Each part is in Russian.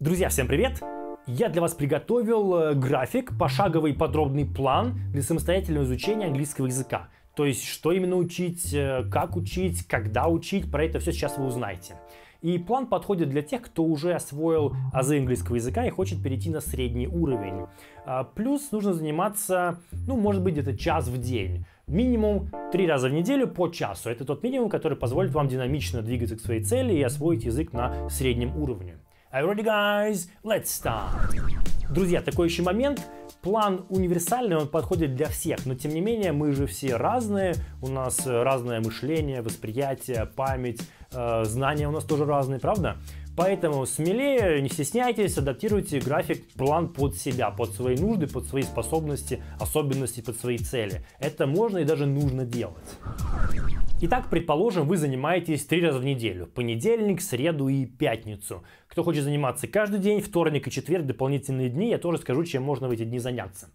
Друзья, всем привет! Я для вас приготовил э, график, пошаговый подробный план для самостоятельного изучения английского языка. То есть, что именно учить, э, как учить, когда учить, про это все сейчас вы узнаете. И план подходит для тех, кто уже освоил азы английского языка и хочет перейти на средний уровень. А, плюс нужно заниматься, ну, может быть, где-то час в день. Минимум три раза в неделю по часу. Это тот минимум, который позволит вам динамично двигаться к своей цели и освоить язык на среднем уровне. Are you ready, guys? Let's start! Друзья, такой еще момент. План универсальный, он подходит для всех, но тем не менее мы же все разные, у нас разное мышление, восприятие, память, э, знания у нас тоже разные, правда? Поэтому смелее, не стесняйтесь, адаптируйте график, план под себя, под свои нужды, под свои способности, особенности, под свои цели. Это можно и даже нужно делать. Итак, предположим, вы занимаетесь три раза в неделю. Понедельник, среду и пятницу. Кто хочет заниматься каждый день, вторник и четверг, дополнительные дни, я тоже скажу, чем можно в эти дни заняться.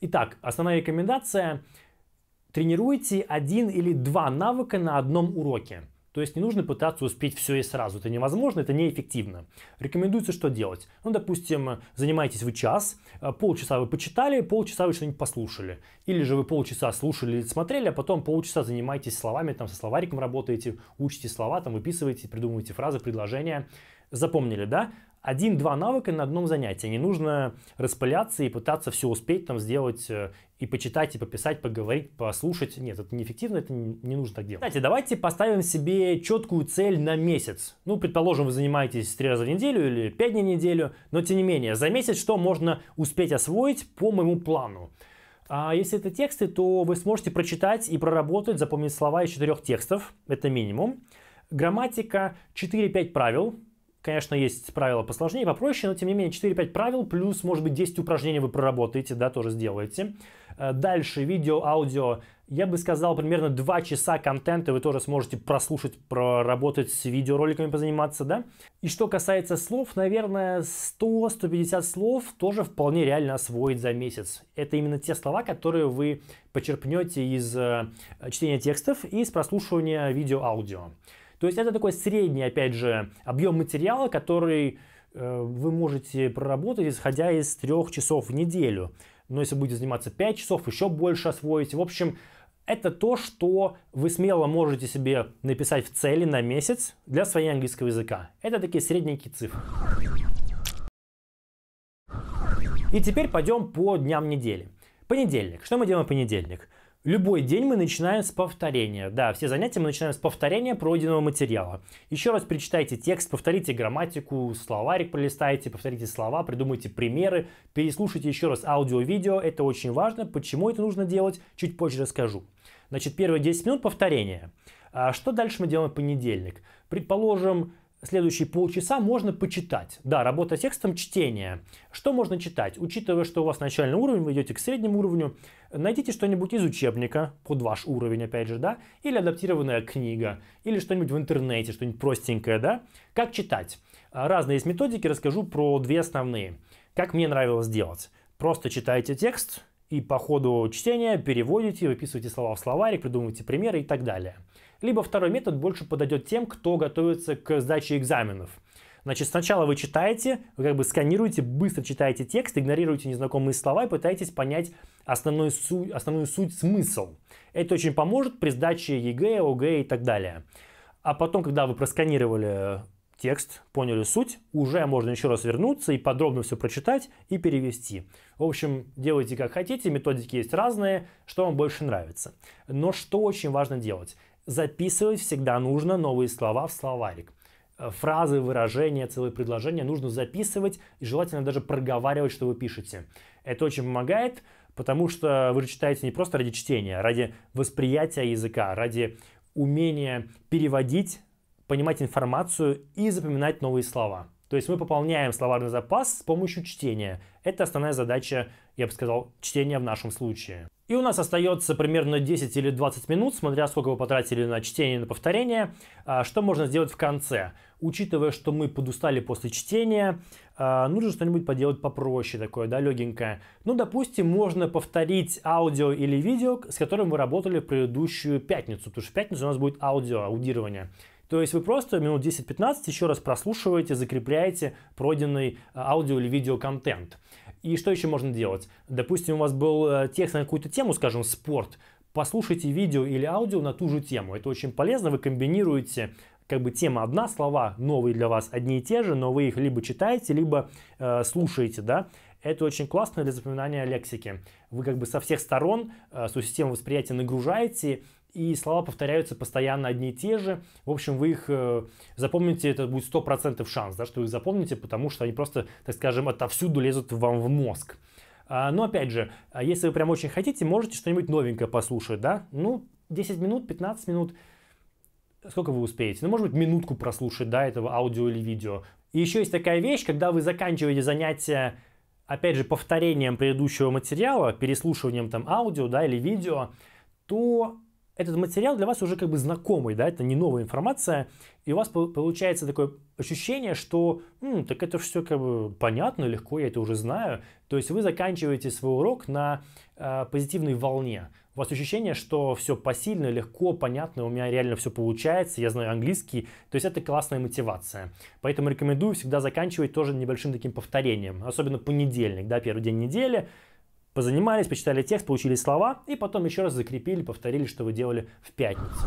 Итак, основная рекомендация. Тренируйте один или два навыка на одном уроке. То есть не нужно пытаться успеть все и сразу. Это невозможно, это неэффективно. Рекомендуется что делать? Ну, допустим, занимаетесь вы час, а, полчаса вы почитали, полчаса вы что-нибудь послушали. Или же вы полчаса слушали или смотрели, а потом полчаса занимаетесь словами, там со словариком работаете, учите слова, там выписываете, придумываете фразы, предложения. Запомнили, да? один-два навыка на одном занятии. Не нужно распыляться и пытаться все успеть там сделать э, и почитать, и пописать, поговорить, послушать. Нет, это неэффективно, это не нужно так делать. Кстати, давайте поставим себе четкую цель на месяц. Ну, предположим, вы занимаетесь три раза в неделю или пять дней в неделю, но тем не менее, за месяц что можно успеть освоить по моему плану? А если это тексты, то вы сможете прочитать и проработать, запомнить слова из четырех текстов, это минимум. Грамматика 4-5 правил, Конечно, есть правила посложнее, попроще, но тем не менее 4-5 правил, плюс, может быть, 10 упражнений вы проработаете, да, тоже сделаете. Э, дальше видео, аудио. Я бы сказал, примерно 2 часа контента вы тоже сможете прослушать, проработать с видеороликами, позаниматься, да? И что касается слов, наверное, 100-150 слов тоже вполне реально освоить за месяц. Это именно те слова, которые вы почерпнете из э, чтения текстов и из прослушивания видео-аудио. То есть это такой средний, опять же, объем материала, который э, вы можете проработать, исходя из трех часов в неделю но если будете заниматься 5 часов, еще больше освоите. В общем, это то, что вы смело можете себе написать в цели на месяц для своей английского языка. Это такие средненькие цифры. И теперь пойдем по дням недели. Понедельник. Что мы делаем в понедельник? Любой день мы начинаем с повторения. Да, все занятия мы начинаем с повторения пройденного материала. Еще раз перечитайте текст, повторите грамматику, словарик пролистайте, повторите слова, придумайте примеры, переслушайте еще раз аудио-видео. Это очень важно. Почему это нужно делать, чуть позже расскажу. Значит, первые 10 минут повторения. А что дальше мы делаем в понедельник? Предположим, следующие полчаса можно почитать. Да, работа с текстом, чтение. Что можно читать? Учитывая, что у вас начальный уровень, вы идете к среднему уровню, Найдите что-нибудь из учебника под ваш уровень, опять же, да, или адаптированная книга, или что-нибудь в интернете, что-нибудь простенькое, да. Как читать? Разные есть методики, расскажу про две основные. Как мне нравилось делать. Просто читайте текст и по ходу чтения переводите, выписывайте слова в словарик, придумывайте примеры и так далее. Либо второй метод больше подойдет тем, кто готовится к сдаче экзаменов. Значит, сначала вы читаете, вы как бы сканируете, быстро читаете текст, игнорируете незнакомые слова и пытаетесь понять основную суть, основную суть смысл. Это очень поможет при сдаче ЕГЭ, ОГЭ и так далее. А потом, когда вы просканировали текст, поняли суть, уже можно еще раз вернуться и подробно все прочитать и перевести. В общем, делайте как хотите, методики есть разные, что вам больше нравится. Но что очень важно делать? Записывать всегда нужно новые слова в словарик. Фразы, выражения, целые предложения нужно записывать и желательно даже проговаривать, что вы пишете. Это очень помогает Потому что вы же читаете не просто ради чтения, а ради восприятия языка, ради умения переводить, понимать информацию и запоминать новые слова. То есть мы пополняем словарный запас с помощью чтения. Это основная задача, я бы сказал, чтения в нашем случае. И у нас остается примерно 10 или 20 минут, смотря сколько вы потратили на чтение и на повторение, а, что можно сделать в конце. Учитывая, что мы подустали после чтения, а, нужно что-нибудь поделать попроще такое, да, легенькое. Ну, допустим, можно повторить аудио или видео, с которым вы работали в предыдущую пятницу, потому что в пятницу у нас будет аудио, аудирование. То есть вы просто минут 10-15 еще раз прослушиваете, закрепляете пройденный а, аудио или видео контент. контент. И что еще можно делать? Допустим, у вас был э, текст на какую-то тему, скажем, спорт. Послушайте видео или аудио на ту же тему. Это очень полезно. Вы комбинируете как бы тема одна, слова новые для вас одни и те же, но вы их либо читаете, либо э, слушаете, да. Это очень классно для запоминания лексики. Вы как бы со всех сторон э, свою систему восприятия нагружаете, и слова повторяются постоянно одни и те же. В общем, вы их э, запомните, это будет 100% шанс, да, что вы их запомните, потому что они просто, так скажем, отовсюду лезут вам в мозг. А, но опять же, а если вы прям очень хотите, можете что-нибудь новенькое послушать, да? Ну, 10 минут, 15 минут, сколько вы успеете? Ну, может быть, минутку прослушать, да, этого аудио или видео. И еще есть такая вещь, когда вы заканчиваете занятие, опять же, повторением предыдущего материала, переслушиванием там аудио, да, или видео, то этот материал для вас уже как бы знакомый, да, это не новая информация, и у вас получается такое ощущение, что М, так это все как бы понятно, легко, я это уже знаю. То есть вы заканчиваете свой урок на э, позитивной волне. У вас ощущение, что все посильно, легко, понятно, у меня реально все получается, я знаю английский. То есть это классная мотивация. Поэтому рекомендую всегда заканчивать тоже небольшим таким повторением. Особенно понедельник, да, первый день недели. Позанимались, почитали текст, получили слова и потом еще раз закрепили, повторили, что вы делали в пятницу.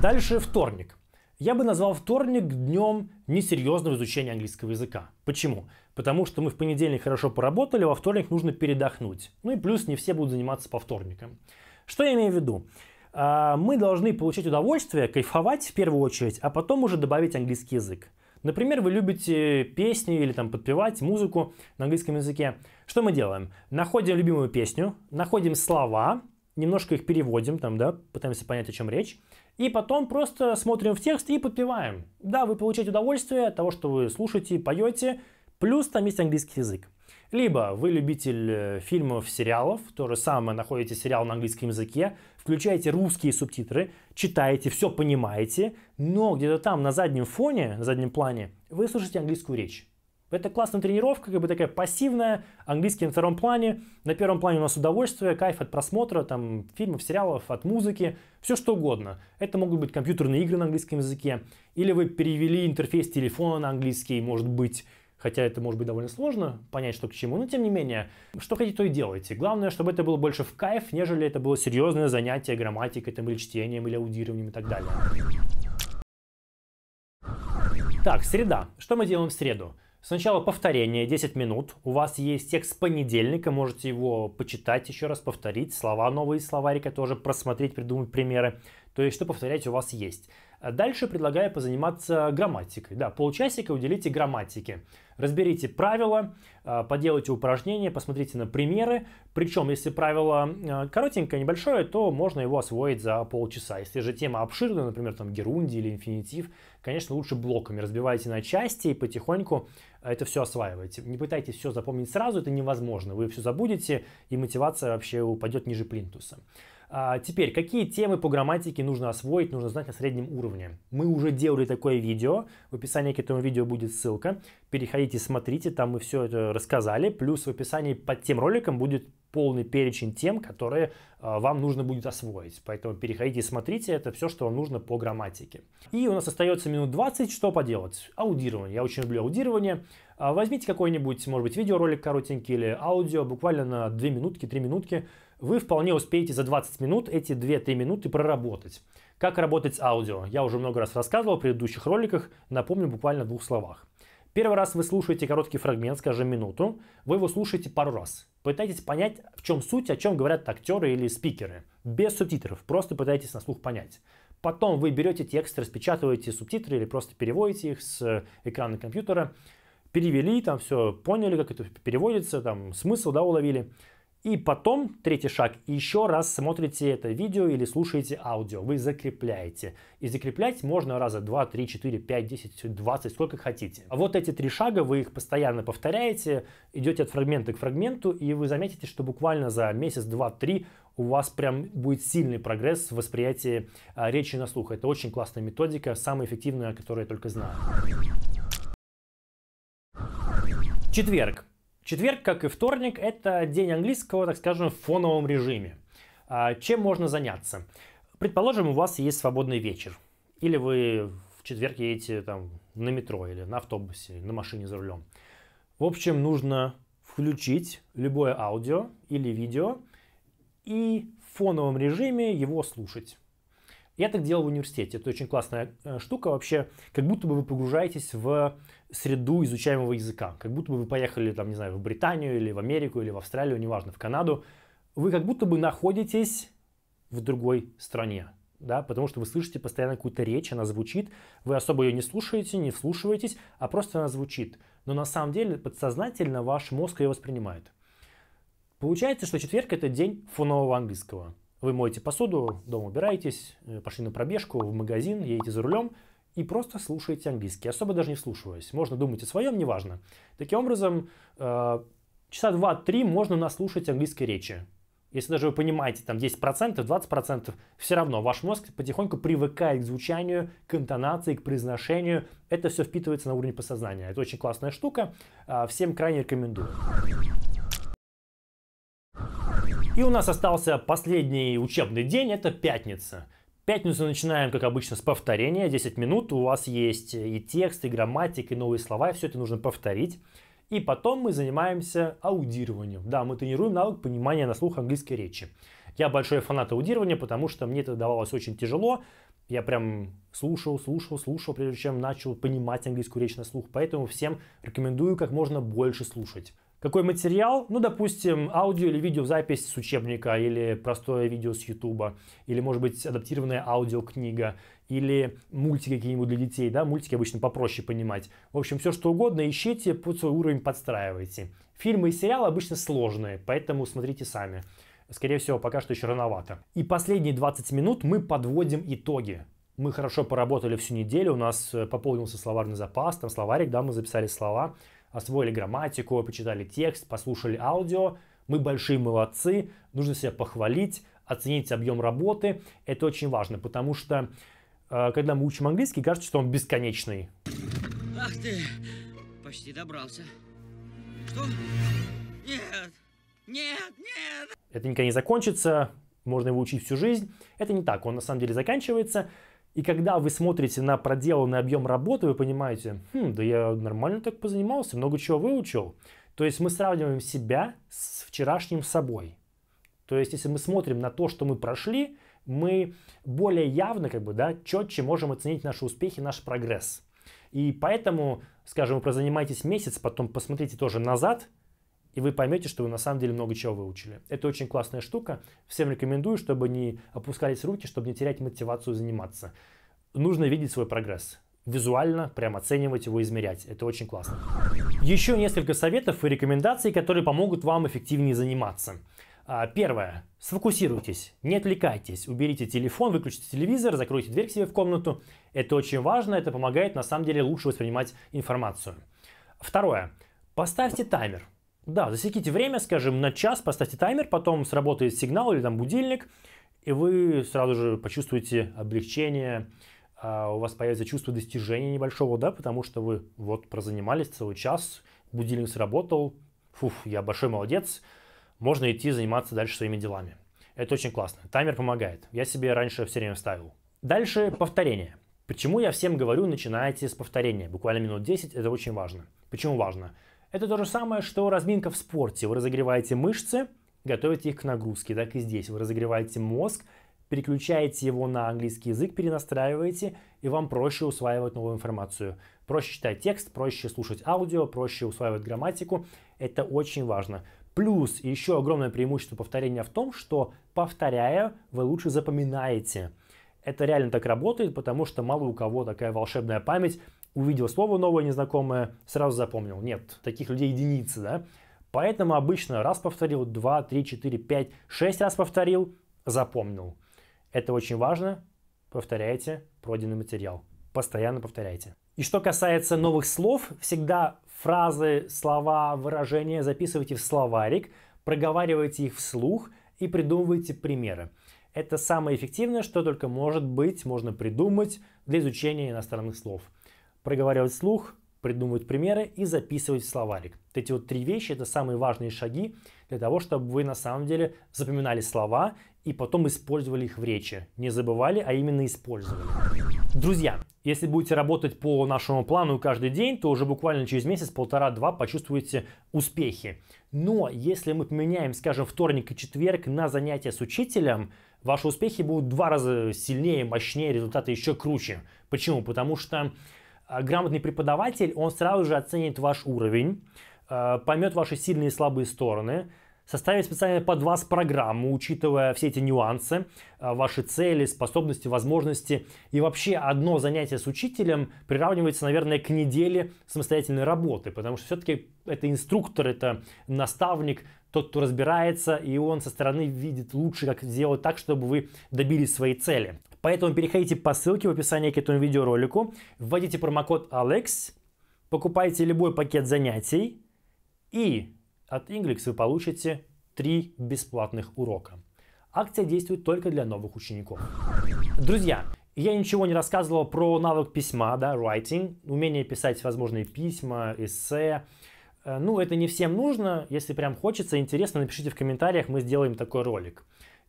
Дальше вторник. Я бы назвал вторник днем несерьезного изучения английского языка. Почему? Потому что мы в понедельник хорошо поработали, во вторник нужно передохнуть. Ну и плюс не все будут заниматься по вторникам. Что я имею в виду? А, мы должны получать удовольствие, кайфовать в первую очередь, а потом уже добавить английский язык. Например, вы любите песни или там подпевать музыку на английском языке. Что мы делаем? Находим любимую песню, находим слова, немножко их переводим, там, да, пытаемся понять, о чем речь. И потом просто смотрим в текст и подпеваем. Да, вы получаете удовольствие от того, что вы слушаете, поете, плюс там есть английский язык. Либо вы любитель э, фильмов, сериалов, то же самое, находите сериал на английском языке, включаете русские субтитры, читаете, все понимаете, но где-то там на заднем фоне, на заднем плане, вы слушаете английскую речь. Это классная тренировка, как бы такая пассивная, английский на втором плане. На первом плане у нас удовольствие, кайф от просмотра, там, фильмов, сериалов, от музыки, все что угодно. Это могут быть компьютерные игры на английском языке, или вы перевели интерфейс телефона на английский, может быть, Хотя это может быть довольно сложно понять, что к чему, но тем не менее, что хотите, то и делайте. Главное, чтобы это было больше в кайф, нежели это было серьезное занятие грамматикой, там, или чтением, или аудированием и так далее. Так, среда. Что мы делаем в среду? Сначала повторение 10 минут. У вас есть текст понедельника, можете его почитать еще раз, повторить. Слова новые словарика тоже просмотреть, придумать примеры. То есть, что повторять у вас есть. А дальше предлагаю позаниматься грамматикой. Да, полчасика уделите грамматике. Разберите правила, а, поделайте упражнения, посмотрите на примеры. Причем, если правило а, коротенькое, небольшое, то можно его освоить за полчаса. Если же тема обширная, например, там герунди или инфинитив, конечно, лучше блоками. Разбивайте на части и потихоньку это все осваиваете. Не пытайтесь все запомнить сразу, это невозможно. Вы все забудете, и мотивация вообще упадет ниже плинтуса. А, теперь, какие темы по грамматике нужно освоить, нужно знать на среднем уровне? Мы уже делали такое видео, в описании к этому видео будет ссылка. Переходите, смотрите, там мы все это рассказали. Плюс в описании под тем роликом будет полный перечень тем, которые а, вам нужно будет освоить. Поэтому переходите смотрите, это все, что вам нужно по грамматике. И у нас остается минут 20, что поделать? Аудирование. Я очень люблю аудирование. А, возьмите какой-нибудь, может быть, видеоролик коротенький или аудио, буквально на 2 минутки, 3 минутки, вы вполне успеете за 20 минут эти 2-3 минуты проработать. Как работать с аудио? Я уже много раз рассказывал в предыдущих роликах, напомню буквально в двух словах. Первый раз вы слушаете короткий фрагмент, скажем, минуту, вы его слушаете пару раз. Пытайтесь понять, в чем суть, о чем говорят актеры или спикеры. Без субтитров, просто пытайтесь на слух понять. Потом вы берете текст, распечатываете субтитры или просто переводите их с э, экрана компьютера. Перевели, там все поняли, как это переводится, там смысл, да, уловили. И потом, третий шаг, еще раз смотрите это видео или слушаете аудио. Вы закрепляете. И закреплять можно раза 2, 3, 4, 5, 10, 20, сколько хотите. А вот эти три шага, вы их постоянно повторяете, идете от фрагмента к фрагменту, и вы заметите, что буквально за месяц, два, три у вас прям будет сильный прогресс в восприятии а, речи на слух. Это очень классная методика, самая эффективная, которую я только знаю. Четверг. Четверг, как и вторник, это день английского, так скажем, в фоновом режиме. А, чем можно заняться? Предположим, у вас есть свободный вечер. Или вы в четверг едете там, на метро, или на автобусе, или на машине за рулем. В общем, нужно включить любое аудио или видео и в фоновом режиме его слушать. Я так делал в университете. Это очень классная э, штука вообще. Как будто бы вы погружаетесь в среду изучаемого языка. Как будто бы вы поехали, там, не знаю, в Британию или в Америку или в Австралию, неважно, в Канаду. Вы как будто бы находитесь в другой стране. Да, потому что вы слышите постоянно какую-то речь, она звучит, вы особо ее не слушаете, не вслушиваетесь, а просто она звучит. Но на самом деле подсознательно ваш мозг ее воспринимает. Получается, что четверг это день фонового английского. Вы моете посуду, дома убираетесь, э, пошли на пробежку, в магазин, едете за рулем и просто слушаете английский, особо даже не вслушиваясь. Можно думать о своем, неважно. Таким образом, э, часа 2-3 можно наслушать английской речи. Если даже вы понимаете там 10%, 20%, все равно ваш мозг потихоньку привыкает к звучанию, к интонации, к произношению. Это все впитывается на уровне подсознания. Это очень классная штука. А, всем крайне рекомендую. И у нас остался последний учебный день, это пятница. Пятницу начинаем, как обычно, с повторения, 10 минут. У вас есть и текст, и грамматик, и новые слова, и все это нужно повторить. И потом мы занимаемся аудированием. Да, мы тренируем навык понимания на слух английской речи. Я большой фанат аудирования, потому что мне это давалось очень тяжело. Я прям слушал, слушал, слушал, прежде чем начал понимать английскую речь на слух. Поэтому всем рекомендую как можно больше слушать. Какой материал? Ну, допустим, аудио или видеозапись с учебника, или простое видео с Ютуба, или, может быть, адаптированная аудиокнига, или мультики какие-нибудь для детей, да, мультики обычно попроще понимать. В общем, все что угодно ищите, под свой уровень подстраивайте. Фильмы и сериалы обычно сложные, поэтому смотрите сами. Скорее всего, пока что еще рановато. И последние 20 минут мы подводим итоги. Мы хорошо поработали всю неделю, у нас э, пополнился словарный запас, там словарик, да, мы записали слова освоили грамматику, почитали текст, послушали аудио. Мы большие молодцы, нужно себя похвалить, оценить объем работы. Это очень важно, потому что э, когда мы учим английский, кажется, что он бесконечный. Ах ты, почти добрался. Что? Нет, нет, нет. Это никогда не закончится, можно его учить всю жизнь. Это не так, он на самом деле заканчивается. И когда вы смотрите на проделанный объем работы, вы понимаете, хм, да я нормально так позанимался, много чего выучил. То есть мы сравниваем себя с вчерашним собой. То есть если мы смотрим на то, что мы прошли, мы более явно, как бы, да, четче можем оценить наши успехи, наш прогресс. И поэтому, скажем, вы прозанимаетесь месяц, потом посмотрите тоже назад – и вы поймете, что вы на самом деле много чего выучили. Это очень классная штука. Всем рекомендую, чтобы не опускались руки, чтобы не терять мотивацию заниматься. Нужно видеть свой прогресс визуально прям оценивать его, измерять. Это очень классно. Еще несколько советов и рекомендаций, которые помогут вам эффективнее заниматься. А, первое. Сфокусируйтесь, не отвлекайтесь. Уберите телефон, выключите телевизор, закройте дверь к себе в комнату. Это очень важно, это помогает на самом деле лучше воспринимать информацию. Второе. Поставьте таймер. Да, засеките время, скажем, на час, поставьте таймер, потом сработает сигнал или там будильник, и вы сразу же почувствуете облегчение, а, у вас появится чувство достижения небольшого, да, потому что вы вот прозанимались целый час, будильник сработал, фуф, я большой молодец, можно идти заниматься дальше своими делами. Это очень классно. Таймер помогает. Я себе раньше все время ставил. Дальше повторение. Почему я всем говорю, начинайте с повторения. Буквально минут 10, это очень важно. Почему важно? Это то же самое, что разминка в спорте. Вы разогреваете мышцы, готовите их к нагрузке. Так и здесь. Вы разогреваете мозг, переключаете его на английский язык, перенастраиваете, и вам проще усваивать новую информацию. Проще читать текст, проще слушать аудио, проще усваивать грамматику. Это очень важно. Плюс еще огромное преимущество повторения в том, что повторяя, вы лучше запоминаете. Это реально так работает, потому что мало у кого такая волшебная память, увидел слово новое, незнакомое, сразу запомнил. Нет, таких людей единицы, да? Поэтому обычно раз повторил, два, три, четыре, пять, шесть раз повторил, запомнил. Это очень важно. Повторяйте пройденный материал. Постоянно повторяйте. И что касается новых слов, всегда фразы, слова, выражения записывайте в словарик, проговаривайте их вслух и придумывайте примеры. Это самое эффективное, что только может быть, можно придумать для изучения иностранных слов проговаривать слух, придумывать примеры и записывать словарик. Вот эти вот три вещи – это самые важные шаги для того, чтобы вы на самом деле запоминали слова и потом использовали их в речи. Не забывали, а именно использовали. Друзья, если будете работать по нашему плану каждый день, то уже буквально через месяц, полтора-два почувствуете успехи. Но если мы поменяем, скажем, вторник и четверг на занятия с учителем, ваши успехи будут в два раза сильнее, мощнее, результаты еще круче. Почему? Потому что а грамотный преподаватель, он сразу же оценит ваш уровень, э, поймет ваши сильные и слабые стороны, составит специально под вас программу, учитывая все эти нюансы, э, ваши цели, способности, возможности. И вообще одно занятие с учителем приравнивается, наверное, к неделе самостоятельной работы, потому что все-таки это инструктор, это наставник, тот, кто разбирается, и он со стороны видит лучше, как сделать так, чтобы вы добились своей цели. Поэтому переходите по ссылке в описании к этому видеоролику, вводите промокод ALEX, покупайте любой пакет занятий и от Inglix вы получите три бесплатных урока. Акция действует только для новых учеников. Друзья, я ничего не рассказывал про навык письма, да, writing, умение писать возможные письма, эссе. Э, ну, это не всем нужно. Если прям хочется, интересно, напишите в комментариях, мы сделаем такой ролик.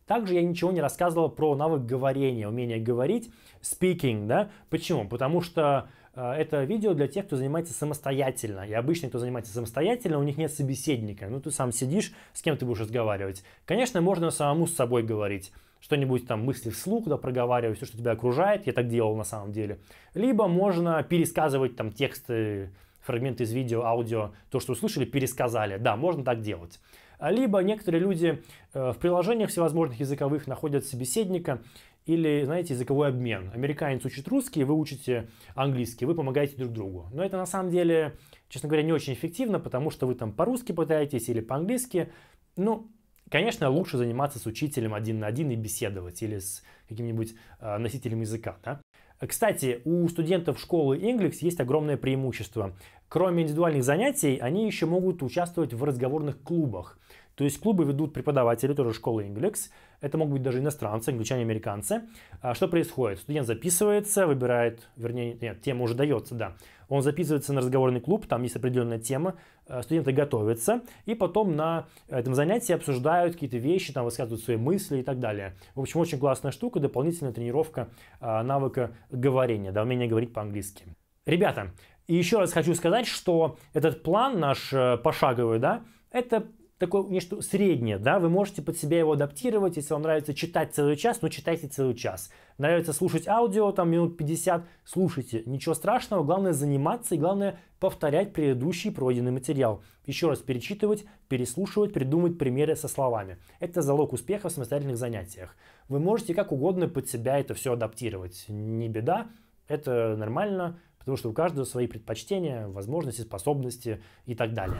Также я ничего не рассказывал про навык говорения, умение говорить, speaking, да. Почему? Потому что э, это видео для тех, кто занимается самостоятельно. И обычно, кто занимается самостоятельно, у них нет собеседника. Ну, ты сам сидишь, с кем ты будешь разговаривать. Конечно, можно самому с собой говорить. Что-нибудь там мысли вслух, да, проговаривать, все, что тебя окружает. Я так делал на самом деле. Либо можно пересказывать там тексты, фрагменты из видео, аудио, то, что услышали, пересказали. Да, можно так делать. Либо некоторые люди э, в приложениях всевозможных языковых находят собеседника или, знаете, языковой обмен. Американец учит русский, вы учите английский, вы помогаете друг другу. Но это на самом деле, честно говоря, не очень эффективно, потому что вы там по-русски пытаетесь или по-английски. Ну, конечно, лучше заниматься с учителем один на один и беседовать или с каким-нибудь э, носителем языка, да? Кстати, у студентов школы Inglix есть огромное преимущество. Кроме индивидуальных занятий, они еще могут участвовать в разговорных клубах. То есть клубы ведут преподаватели, тоже школы Inglex, это могут быть даже иностранцы, англичане, американцы. А что происходит? Студент записывается, выбирает, вернее, нет, тема уже дается, да. Он записывается на разговорный клуб, там есть определенная тема, э, студенты готовятся, и потом на этом занятии обсуждают какие-то вещи, там высказывают свои мысли и так далее. В общем, очень классная штука, дополнительная тренировка а, навыка говорения, да, умения говорить по-английски. Ребята, и еще раз хочу сказать, что этот план наш э, пошаговый, да, это такое нечто среднее, да, вы можете под себя его адаптировать, если вам нравится читать целый час, ну читайте целый час. Нравится слушать аудио, там минут 50, слушайте, ничего страшного, главное заниматься и главное повторять предыдущий пройденный материал. Еще раз перечитывать, переслушивать, придумать примеры со словами. Это залог успеха в самостоятельных занятиях. Вы можете как угодно под себя это все адаптировать, не беда, это нормально, потому что у каждого свои предпочтения, возможности, способности и так далее.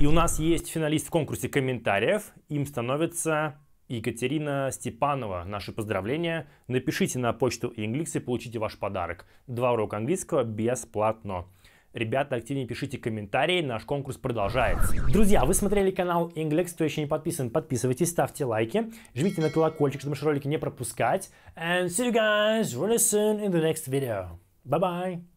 И у нас есть финалист в конкурсе комментариев. Им становится Екатерина Степанова. Наши поздравления. Напишите на почту Inglix и получите ваш подарок. Два урока английского бесплатно. Ребята, активнее пишите комментарии, наш конкурс продолжается. Друзья, вы смотрели канал Inglex, кто еще не подписан, подписывайтесь, ставьте лайки, жмите на колокольчик, чтобы наши ролики не пропускать. And see you guys really soon in the next video. Bye-bye.